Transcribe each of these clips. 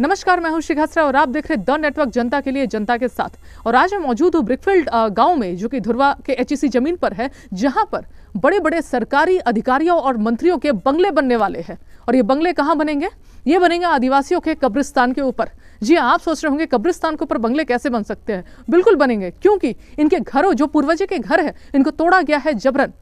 नमस्कार मैं हूं श्री खसरा और आप देख रहे द नेटवर्क जनता के लिए जनता के साथ और आज मैं मौजूद हूं ब्रिकफील्ड गांव में जो कि धुरवा के एच जमीन पर है जहां पर बड़े बड़े सरकारी अधिकारियों और मंत्रियों के बंगले बनने वाले हैं और ये बंगले कहाँ बनेंगे ये बनेंगे आदिवासियों के कब्रिस्तान के ऊपर जी हाँ, आप सोच रहे होंगे कब्रिस्तान के ऊपर बंगले कैसे बन सकते हैं बिल्कुल बनेंगे क्योंकि इनके घरों जो पूर्वजे के घर है इनको तोड़ा गया है जबरन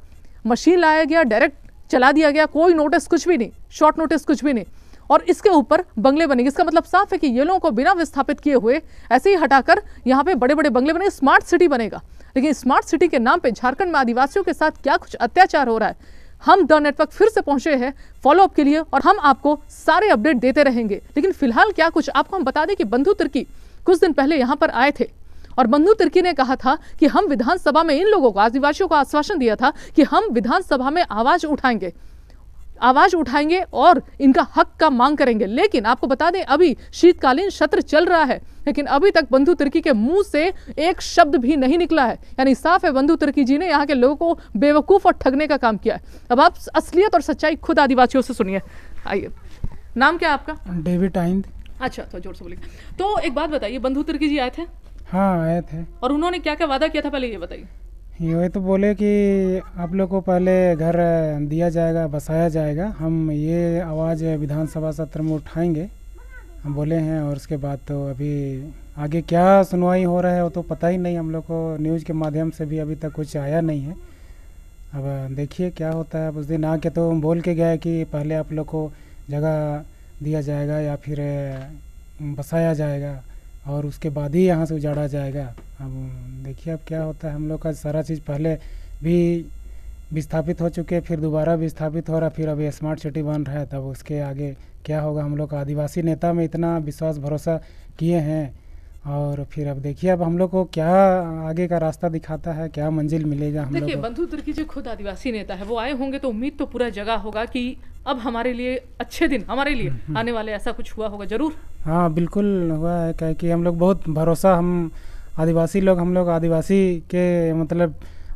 मशीन लाया गया डायरेक्ट चला दिया गया कोई नोटिस कुछ भी नहीं शॉर्ट नोटिस कुछ भी नहीं और इसके ऊपर बंगले बनेंगे इसका मतलब साफ है कि ये लोगों को बिना विस्थापित किए हुए ऐसे ही हटाकर यहाँ पे बड़े बड़े बंगले बनेंगे स्मार्ट सिटी बनेगा लेकिन स्मार्ट सिटी के नाम पे झारखंड में आदिवासियों के साथ क्या कुछ अत्याचार हो रहा है हम द नेटवर्क फिर से पहुंचे हैं फॉलोअप के लिए और हम आपको सारे अपडेट देते रहेंगे लेकिन फिलहाल क्या कुछ आपको हम बता दें कि बंधु तिर्की कुछ दिन पहले यहाँ पर आए थे और बंधु तिर्की ने कहा था कि हम विधानसभा में इन लोगों को आदिवासियों को आश्वासन दिया था कि हम विधानसभा में आवाज उठाएंगे आवाज उठाएंगे और इनका हक का मांग करेंगे लेकिन आपको बता दें अभी शीतकालीन सत्र चल रहा है लेकिन अभी तक बंधु तिर्की के मुंह से एक शब्द भी नहीं निकला है यानी साफ है बंधु तिर्की जी ने यहाँ के लोगों को बेवकूफ़ और ठगने का काम किया है अब आप असलियत और सच्चाई खुद आदिवासियों से सुनिए आइए नाम क्या आपका डेविड आइंद अच्छा तो जोर से बोलिए तो एक बात बताइए बंधु तिर्की जी आए थे हाँ आए थे और उन्होंने क्या क्या वादा किया था पहले ये बताइए ये तो बोले कि आप लोग को पहले घर दिया जाएगा बसाया जाएगा हम ये आवाज़ विधानसभा सत्र में उठाएंगे हम बोले हैं और उसके बाद तो अभी आगे क्या सुनवाई हो रहा है वो तो पता ही नहीं हम लोग को न्यूज़ के माध्यम से भी अभी तक कुछ आया नहीं है अब देखिए क्या होता है उस दिन आके तो हम बोल के गए कि पहले आप लोग को जगह दिया जाएगा या फिर बसाया जाएगा और उसके बाद ही यहाँ से उजाड़ा जाएगा अब देखिए अब क्या होता है हम लोग का सारा चीज़ पहले भी विस्थापित हो चुके फिर दोबारा विस्थापित हो रहा फिर अभी स्मार्ट सिटी बन रहा है तब उसके आगे क्या होगा हम लोग आदिवासी नेता में इतना विश्वास भरोसा किए हैं और फिर अब देखिए अब हम लोग को क्या आगे का रास्ता दिखाता है क्या मंजिल मिलेगा हम देखिए बंधु तुर्की जो खुद आदिवासी नेता है वो आए होंगे तो उम्मीद तो पूरा जगह होगा कि अब हमारे लिए अच्छे दिन हमारे लिए हम्म, हम्म। आने वाले ऐसा कुछ हुआ होगा जरूर हाँ बिल्कुल हुआ है क्या कि हम लोग बहुत भरोसा हम आदिवासी लोग हम लोग आदिवासी के मतलब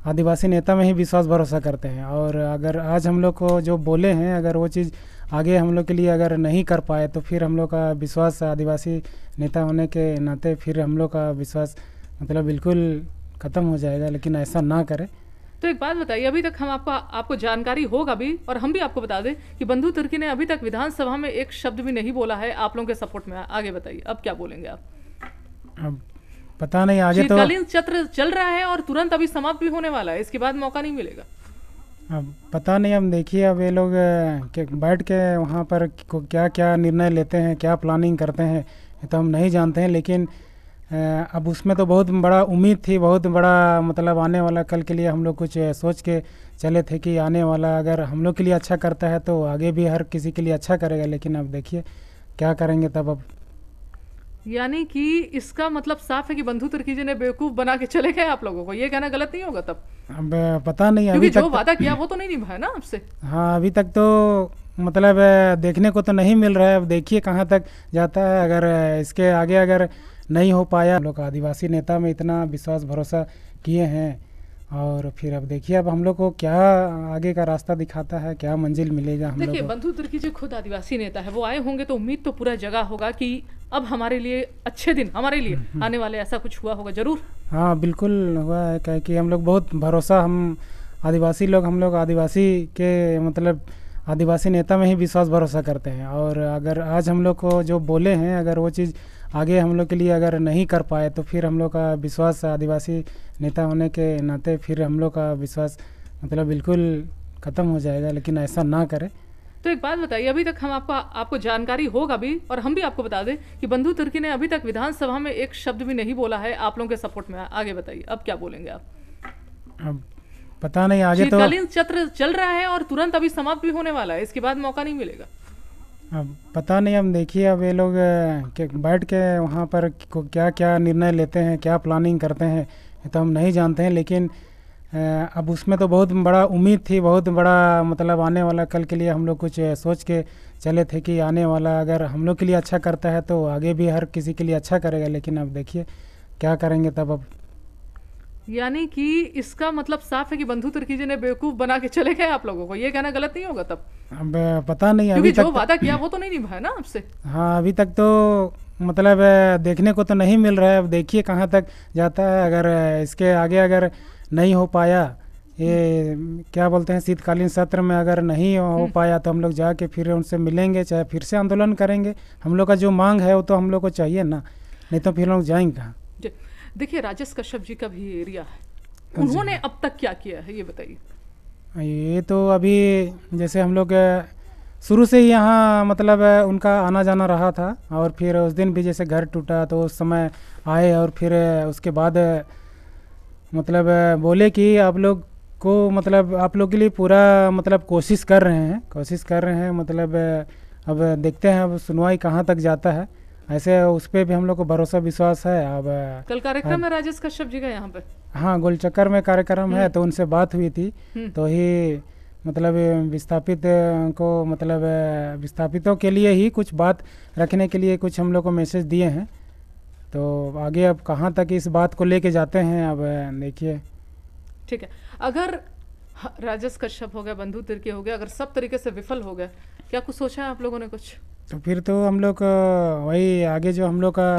आदिवासी नेता में ही विश्वास भरोसा करते हैं और अगर आज हम लोग को जो बोले हैं अगर वो चीज़ आगे हम लोग के लिए अगर नहीं कर पाए तो फिर हम लोग का विश्वास आदिवासी नेता होने के नाते फिर हम लोग का विश्वास मतलब बिल्कुल ख़त्म हो जाएगा लेकिन ऐसा ना करें तो एक बात बताइए अभी तक हम आपको आपको जानकारी होगा भी और हम भी आपको बता दें कि बंधु तुर्की ने अभी तक विधानसभा में एक शब्द भी नहीं बोला है आप लोगों के सपोर्ट में आगे बताइए अब क्या बोलेंगे आप अब पता नहीं आगे तो चत्र चल रहा है और तुरंत अभी समाप्त भी होने वाला है इसके बाद मौका नहीं मिलेगा अब पता नहीं हम देखिए अब ये लोग बैठ के वहाँ पर क्या क्या निर्णय लेते हैं क्या प्लानिंग करते हैं तो हम नहीं जानते हैं लेकिन अब उसमें तो बहुत बड़ा उम्मीद थी बहुत बड़ा मतलब आने वाला कल के लिए हम लोग कुछ सोच के चले थे कि आने वाला अगर हम लोग के लिए अच्छा करता है तो आगे भी हर किसी के लिए अच्छा करेगा लेकिन अब देखिए क्या करेंगे तब अब यानी कि इसका मतलब साफ है कि बंधु जी ने बेवकूफ बना के चले गए आप लोगों को ये कहना गलत नहीं होगा तब अब पता नहीं अभी तक जो तो- वादा किया वो तो नहीं निभाया ना आपसे हाँ अभी तक तो मतलब देखने को तो नहीं मिल रहा है अब देखिए कहाँ तक जाता है अगर इसके आगे अगर नहीं हो पाया हम लोग आदिवासी नेता में इतना विश्वास भरोसा किए हैं और फिर अब देखिए अब हम लोग को क्या आगे का रास्ता दिखाता है क्या मंजिल मिलेगा हम देखिए बंधु तुर्की जो खुद आदिवासी नेता है वो आए होंगे तो उम्मीद तो पूरा जगह होगा कि अब हमारे लिए अच्छे दिन हमारे लिए हम्म, हम्म। आने वाले ऐसा कुछ हुआ होगा जरूर हाँ बिल्कुल हुआ है क्या कि हम लोग बहुत भरोसा हम आदिवासी लोग हम लोग आदिवासी के मतलब आदिवासी नेता में ही विश्वास भरोसा करते हैं और अगर आज हम लोग को जो बोले हैं अगर वो चीज़ आगे हम लोग के लिए अगर नहीं कर पाए तो फिर हम लोग का विश्वास आदिवासी नेता होने के नाते फिर हम लोग का विश्वास मतलब बिल्कुल ख़त्म हो जाएगा लेकिन ऐसा ना करें तो एक बात बताइए अभी तक हम आपको आपको जानकारी होगा भी और हम भी आपको बता दें कि बंधु तुर्की ने अभी तक विधानसभा में एक शब्द भी नहीं बोला है आप लोगों के सपोर्ट में आगे बताइए अब क्या बोलेंगे आप अब पता नहीं आगे तो चत्र चल रहा है और तुरंत अभी समाप्त भी होने वाला है इसके बाद मौका नहीं मिलेगा अब पता नहीं हम देखिए अब ये लोग बैठ के वहाँ पर क्या क्या निर्णय लेते हैं क्या प्लानिंग करते हैं ये तो हम नहीं जानते हैं लेकिन अब उसमें तो बहुत बड़ा उम्मीद थी बहुत बड़ा मतलब आने वाला कल के लिए हम लोग कुछ सोच के चले थे कि आने वाला अगर हम लोग के लिए अच्छा करता है तो आगे भी हर किसी के लिए अच्छा करेगा लेकिन अब देखिए क्या करेंगे तब अब यानी कि इसका मतलब साफ है कि बंधु तुर्कीजी ने बेवकूफ बना के चले गए आप लोगों को ये कहना गलत नहीं होगा तब अब पता नहीं अभी तक जो तो- वादा किया वो तो नहीं निभाया ना आपसे हाँ अभी तक तो मतलब देखने को तो नहीं मिल रहा है अब देखिए कहाँ तक जाता है अगर इसके आगे अगर नहीं हो पाया ये क्या बोलते हैं शीतकालीन सत्र में अगर नहीं हो हम्म। पाया तो हम लोग जाके फिर उनसे मिलेंगे चाहे फिर से आंदोलन करेंगे हम लोग का जो मांग है वो तो हम लोग को चाहिए ना नहीं तो फिर हम लोग जाएंगे कहाँ देखिए राजेश कश्यप जी का भी एरिया है हाँ उन्होंने अब तक क्या किया है ये बताइए हाँ, ये तो अभी जैसे हम लोग शुरू से ही यहाँ मतलब उनका आना जाना रहा था और फिर उस दिन भी जैसे घर टूटा तो उस समय आए और फिर उसके बाद मतलब बोले कि आप लोग को मतलब आप लोग के लिए पूरा मतलब कोशिश कर रहे हैं कोशिश कर रहे हैं मतलब अब देखते हैं अब सुनवाई कहाँ तक जाता है ऐसे उस पर भी हम लोग को भरोसा विश्वास है अब कल कार्यक्रम है राजेश कश्यप जी का यहाँ पर हाँ गोलचक्कर में कार्यक्रम है हम्म। तो उनसे बात हुई थी हम्म। तो ही मतलब विस्थापित को मतलब विस्थापितों के लिए ही कुछ बात रखने के लिए कुछ हम लोग को मैसेज दिए हैं तो आगे अब कहाँ तक इस बात को लेके जाते हैं अब देखिए ठीक है अगर राजेश कश्यप हो गया बंधु तिर्की हो गया अगर सब तरीके से विफल हो गया क्या कुछ सोचा है आप लोगों ने कुछ तो फिर तो हम लोग वही आगे जो हम लोग का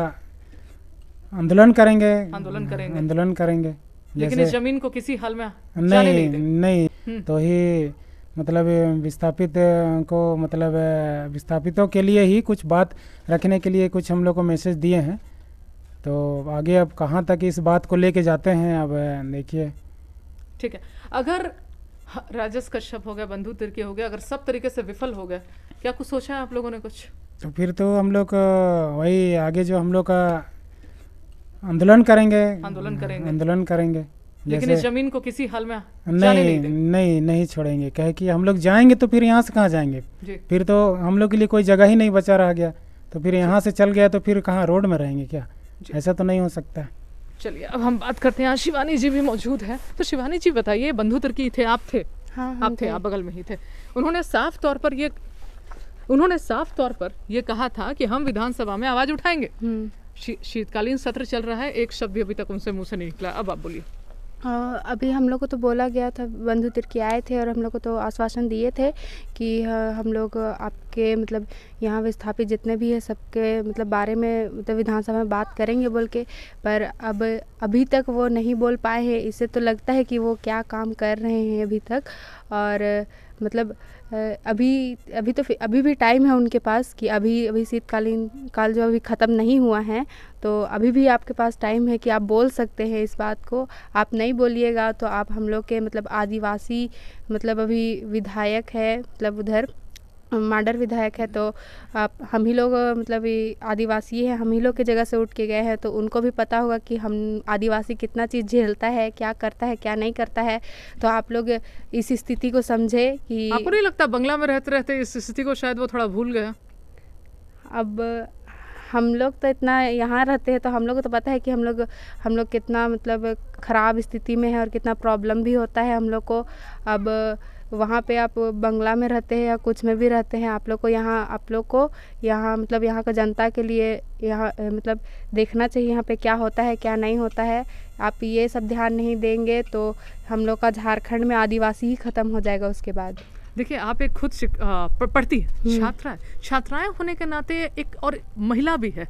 आंदोलन करेंगे आंदोलन करेंगे आंदोलन करेंगे लेकिन इस जमीन को किसी हाल में नहीं नहीं, नहीं हम्म। तो ही मतलब विस्थापित को मतलब विस्थापितों के लिए ही कुछ बात रखने के लिए कुछ हम लोग को मैसेज दिए हैं तो आगे अब कहाँ तक इस बात को लेके जाते हैं अब देखिए ठीक है अगर हाँ, राजस कश्यप हो गया बंधु तिरके हो गया अगर सब तरीके से विफल हो गया क्या कुछ सोचा है आप लोगों ने कुछ तो फिर तो हम लोग वही आगे जो हम लोग का आंदोलन करेंगे आंदोलन करेंगे आंदोलन करेंगे लेकिन इस जमीन को किसी हाल में नहीं नहीं, नहीं नहीं छोड़ेंगे कह कि हम लोग जाएंगे तो फिर यहाँ से कहाँ जाएंगे फिर तो हम लोग के लिए कोई जगह ही नहीं बचा रह गया तो फिर यहाँ से चल गया तो फिर कहाँ रोड में रहेंगे क्या ऐसा तो नहीं हो सकता चलिए अब हम बात करते हैं हाँ, शिवानी जी भी मौजूद है तो शिवानी जी बताइए बंधुतर की थे आप थे हाँ, आप थे आप बगल में ही थे उन्होंने साफ तौर पर ये उन्होंने साफ तौर पर ये कहा था कि हम विधानसभा में आवाज उठाएंगे हम्म। शीतकालीन सत्र चल रहा है एक शब्द भी अभी तक उनसे मुंह से नहीं निकला अब आप बोलिए अभी हम लोग को तो बोला गया था बंधु तिरकी आए थे और हम लोग को तो आश्वासन दिए थे कि हम लोग आपके मतलब यहाँ विस्थापित जितने भी हैं सबके मतलब बारे में मतलब विधानसभा में बात करेंगे बोल के पर अब अभी तक वो नहीं बोल पाए हैं इससे तो लगता है कि वो क्या काम कर रहे हैं अभी तक और मतलब अभी अभी तो अभी भी टाइम है उनके पास कि अभी अभी शीतकालीन काल जो अभी ख़त्म नहीं हुआ है तो अभी भी आपके पास टाइम है कि आप बोल सकते हैं इस बात को आप नहीं बोलिएगा तो आप हम लोग के मतलब आदिवासी मतलब अभी विधायक है मतलब उधर माडर विधायक है तो आप हम ही लोग मतलब आदिवासी हैं हम ही लोग की जगह से उठ के गए हैं तो उनको भी पता होगा कि हम आदिवासी कितना चीज़ झेलता है क्या करता है क्या नहीं करता है तो आप लोग इस स्थिति को समझे कि आपको नहीं लगता बंगला में रहते रहते इस स्थिति को शायद वो थोड़ा भूल गया अब हम लोग तो इतना यहाँ रहते हैं तो हम लोग को तो पता है कि हम लोग हम लोग कितना मतलब ख़राब स्थिति में है और कितना प्रॉब्लम भी होता है हम लोग को अब वहाँ पे आप बंगला में रहते हैं या कुछ में भी रहते हैं आप लोग को यहाँ आप लोग को यहाँ मतलब यहाँ का जनता के लिए यहाँ मतलब देखना चाहिए यहाँ पे क्या होता है क्या नहीं होता है आप ये सब ध्यान नहीं देंगे तो हम लोग का झारखंड में आदिवासी ही ख़त्म हो जाएगा उसके बाद देखिए आप एक खुद पढ़ती है हम्म। छात्रा छात्राएं होने के नाते एक और महिला भी है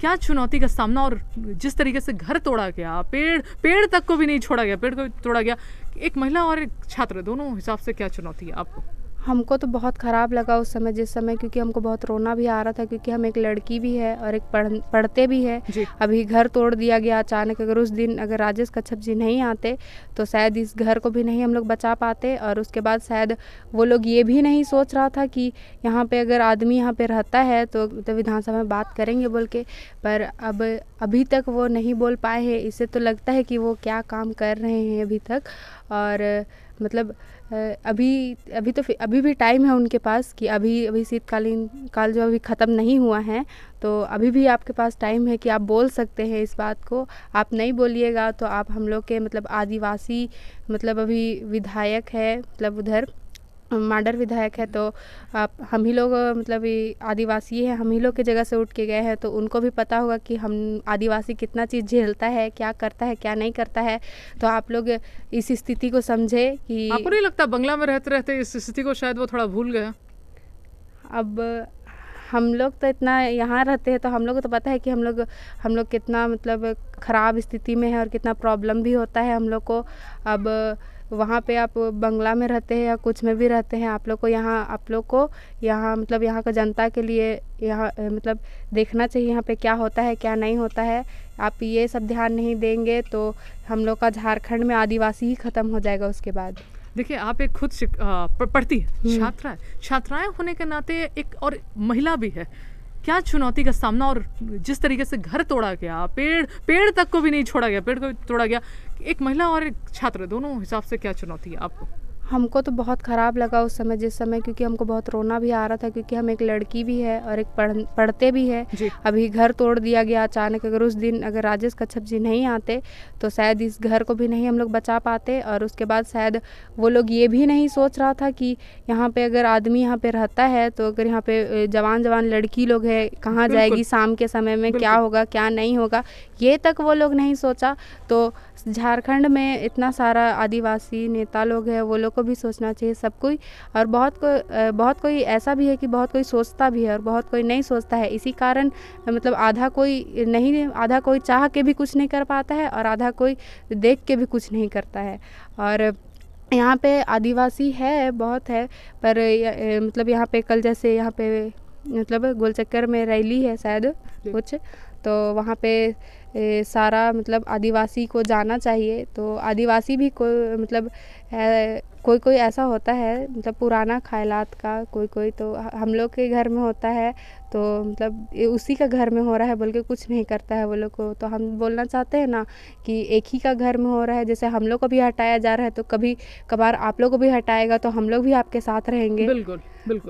क्या चुनौती का सामना और जिस तरीके से घर तोड़ा गया पेड़ पेड़ तक को भी नहीं छोड़ा गया पेड़ को भी तोड़ा गया एक महिला और एक छात्र दोनों हिसाब से क्या चुनौती है आपको हमको तो बहुत ख़राब लगा उस समय जिस समय क्योंकि हमको बहुत रोना भी आ रहा था क्योंकि हम एक लड़की भी है और एक पढ़ पढ़ते भी है अभी घर तोड़ दिया गया अचानक अगर उस दिन अगर राजेश कच्छप जी नहीं आते तो शायद इस घर को भी नहीं हम लोग बचा पाते और उसके बाद शायद वो लोग ये भी नहीं सोच रहा था कि यहाँ पर अगर आदमी यहाँ पर रहता है तो, तो विधानसभा में बात करेंगे बोल के पर अब अभी तक वो नहीं बोल पाए हैं इससे तो लगता है कि वो क्या काम कर रहे हैं अभी तक और मतलब अभी अभी तो अभी भी टाइम है उनके पास कि अभी अभी शीतकालीन काल जो अभी ख़त्म नहीं हुआ है तो अभी भी आपके पास टाइम है कि आप बोल सकते हैं इस बात को आप नहीं बोलिएगा तो आप हम लोग के मतलब आदिवासी मतलब अभी विधायक है मतलब उधर मांडर विधायक है तो आप हम ही लोग मतलब आदिवासी हैं हम ही लोग की जगह से उठ के गए हैं तो उनको भी पता होगा कि हम आदिवासी कितना चीज़ झेलता है क्या करता है क्या नहीं करता है तो आप लोग इस स्थिति को समझे कि आपको नहीं लगता बंगला में रहते रहते इस स्थिति को शायद वो थोड़ा भूल गया अब हम लोग तो इतना यहाँ रहते हैं तो हम लोग को तो पता है कि हम लोग हम लोग कितना मतलब ख़राब स्थिति में है और कितना प्रॉब्लम भी होता है हम लोग को अब वहाँ पे आप बंगला में रहते हैं या कुछ में भी रहते हैं आप लोग को यहाँ आप लोग को यहाँ मतलब यहाँ का जनता के लिए यहाँ मतलब देखना चाहिए यहाँ पे क्या होता है क्या नहीं होता है आप ये सब ध्यान नहीं देंगे तो हम लोग का झारखंड में आदिवासी ही ख़त्म हो जाएगा उसके बाद देखिए आप एक खुद पढ़ती है हम्म। छात्रा है छात्राएं होने के नाते एक और महिला भी है क्या चुनौती का सामना और जिस तरीके से घर तोड़ा गया पेड़ पेड़ तक को भी नहीं छोड़ा गया पेड़ को भी तोड़ा गया एक महिला और एक छात्र दोनों हिसाब से क्या चुनौती है आपको हमको तो बहुत ख़राब लगा उस समय जिस समय क्योंकि हमको बहुत रोना भी आ रहा था क्योंकि हम एक लड़की भी है और एक पढ़ पढ़ते भी है अभी घर तोड़ दिया गया अचानक अगर उस दिन अगर राजेश कच्छप जी नहीं आते तो शायद इस घर को भी नहीं हम लोग बचा पाते और उसके बाद शायद वो लोग ये भी नहीं सोच रहा था कि यहाँ पर अगर आदमी यहाँ पर रहता है तो अगर यहाँ पर जवान जवान लड़की लोग है कहाँ जाएगी शाम के समय में क्या होगा क्या नहीं होगा ये तक वो लोग नहीं सोचा तो झारखंड में इतना सारा आदिवासी नेता लोग हैं वो लोग को भी सोचना चाहिए सब कोई और बहुत को बहुत कोई ऐसा भी है कि बहुत कोई सोचता भी है और बहुत कोई नहीं सोचता है इसी कारण मतलब आधा कोई नहीं आधा कोई चाह के भी कुछ नहीं कर पाता है और आधा कोई देख के भी कुछ नहीं करता है और यहाँ पे आदिवासी है बहुत है पर मतलब यहाँ पे कल जैसे यहाँ पे मतलब गोलचक्कर में रैली है शायद कुछ तो वहाँ पे सारा मतलब आदिवासी को जाना चाहिए तो आदिवासी भी को मतलब कोई कोई ऐसा होता है मतलब पुराना ख्यालात का कोई कोई तो हम लोग के घर में होता है तो मतलब उसी का घर में हो रहा है बोल के कुछ नहीं करता है वो लोग को तो हम बोलना चाहते हैं ना कि एक ही का घर में हो रहा है जैसे हम लोग को भी हटाया जा रहा है तो कभी कभार आप लोग को भी हटाएगा तो हम लोग भी आपके साथ रहेंगे बिल्कुल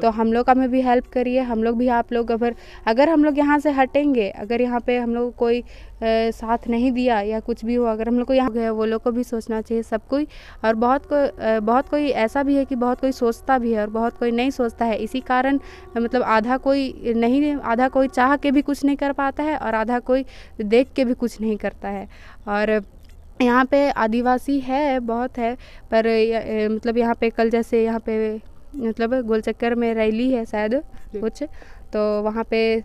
तो हम लोग का भी हेल्प करिए हम लोग भी आप लोग अगर अगर हम लोग यहाँ से हटेंगे अगर यहाँ पे हम लोग कोई आ, साथ नहीं दिया या कुछ भी हो अगर हम लोग को यहाँ गए वो लोग को भी सोचना चाहिए सब कोई और बहुत को आ, बहुत कोई ऐसा भी है कि बहुत कोई सोचता भी है और बहुत कोई नहीं सोचता है इसी कारण मतलब आधा कोई नहीं आधा कोई चाह के भी कुछ नहीं कर पाता है और आधा कोई देख के भी कुछ नहीं करता है और यहाँ पे आदिवासी है बहुत है पर मतलब यहाँ पे कल जैसे यहाँ पे मतलब गोल चक्कर में रैली है शायद कुछ तो वहाँ पे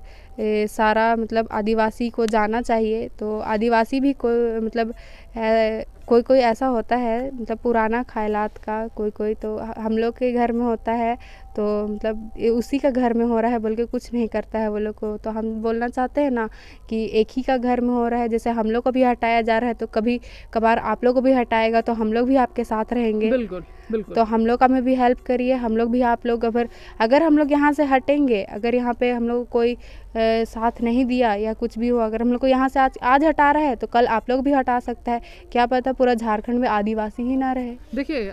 सारा मतलब आदिवासी को जाना चाहिए तो आदिवासी भी कोई मतलब कोई कोई ऐसा होता है मतलब पुराना ख्यालात का कोई कोई तो हम लोग के घर में होता है तो मतलब उसी का घर में हो रहा है बोल के कुछ नहीं करता है वो लोग को तो हम बोलना चाहते हैं ना कि एक ही का घर में हो रहा है जैसे हम लोग को भी हटाया जा रहा है तो कभी कभार आप लोग को भी हटाएगा तो हम लोग भी आपके साथ रहेंगे बिल्कुल बिल्कुल तो हम लोग का भी हेल्प करिए हम लोग भी आप लोग अगर अगर हम लोग यहाँ से हटेंगे अगर यहाँ पे हम लोग कोई आ, साथ नहीं दिया या कुछ भी हुआ अगर हम लोग को यहाँ से आज आज हटा रहा है तो कल आप लोग भी हटा सकता है क्या पता पूरा झारखंड में आदिवासी ही ना रहे देखिए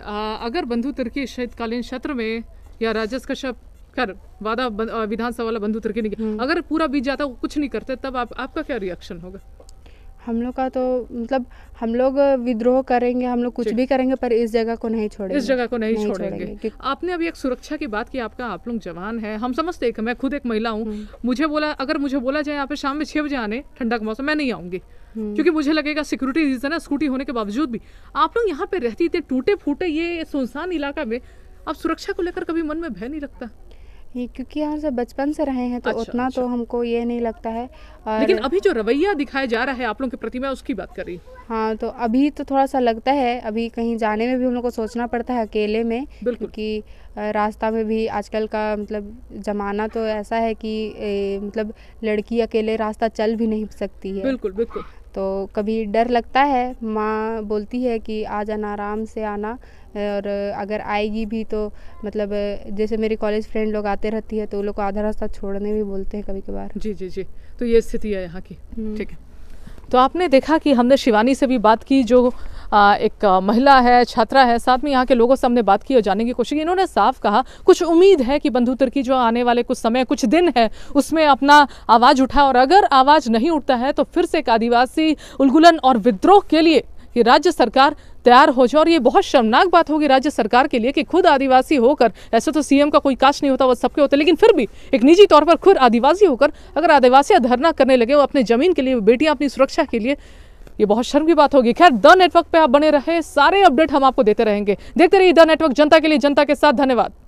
अगर बंधु तुर्की शीतकालीन क्षेत्र में या राजस कश्यप खैर वादा विधानसभा वाला बंधु तरीके नहीं हम्म। अगर पूरा बीत जाता कुछ नहीं करते तब आप आपका क्या रिएक्शन होगा हम लोग का तो मतलब हम लोग विद्रोह करेंगे हम लोग कुछ भी करेंगे पर इस जगह को नहीं छोड़ेंगे इस जगह को नहीं, नहीं छोड़ेंगे, छोड़ेंगे। आपने अभी एक सुरक्षा की बात की आपका आप लोग जवान है हम समझते हैं मैं खुद एक महिला हूँ हम्म। मुझे बोला अगर मुझे बोला जाए यहाँ पे शाम में छह बजे आने ठंडा का मौसम मैं नहीं आऊंगी हम्म। क्योंकि मुझे लगेगा सिक्योरिटी रीजन है स्कूटी होने के बावजूद भी आप लोग यहाँ पे रहती इतने टूटे फूटे ये सुनसान इलाका में आप सुरक्षा को लेकर कभी मन में भय नहीं रखता ये क्योंकि हम सब बचपन से रहे हैं तो अच्छा, उतना तो अच्छा। तो हमको ये नहीं लगता है और लेकिन अभी जो रवैया दिखाया जा रहा है आप लोगों के प्रति मैं उसकी बात कर रही हाँ तो अभी तो थोड़ा सा लगता है अभी कहीं जाने में भी हम लोग को सोचना पड़ता है अकेले में क्योंकि रास्ता में भी आजकल का मतलब ज़माना तो ऐसा है कि ए, मतलब लड़की अकेले रास्ता चल भी नहीं सकती है बिल्कुल बिल्कुल तो कभी डर लगता है माँ बोलती है कि आ जाना आराम से आना और अगर आएगी भी तो मतलब जैसे मेरी कॉलेज फ्रेंड लोग आते रहती है तो वो लोग को आधा रास्ता छोड़ने भी बोलते हैं कभी कभार जी जी जी तो ये स्थिति है यहाँ की हम्म। ठीक है तो आपने देखा कि हमने शिवानी से भी बात की जो आ, एक आ, महिला है छात्रा है साथ में यहाँ के लोगों से हमने बात की और जानने की कोशिश की इन्होंने साफ कहा कुछ उम्मीद है कि बंधु तुर्की जो आने वाले कुछ समय कुछ दिन है उसमें अपना आवाज़ उठा और अगर आवाज़ नहीं उठता है तो फिर से एक आदिवासी उलगुलन और विद्रोह के लिए कि राज्य सरकार तैयार हो जाए और ये बहुत शर्मनाक बात होगी राज्य सरकार के लिए कि खुद आदिवासी होकर ऐसे तो सीएम का कोई काश नहीं होता वो सबके होते लेकिन फिर भी एक निजी तौर पर खुद आदिवासी होकर अगर आदिवासियाँ धरना करने लगे वो अपने ज़मीन के लिए बेटियाँ अपनी सुरक्षा के लिए ये बहुत शर्म की बात होगी खैर द नेटवर्क पर आप बने रहे सारे अपडेट हम आपको देते रहेंगे देखते रहिए द नेटवर्क जनता के लिए जनता के साथ धन्यवाद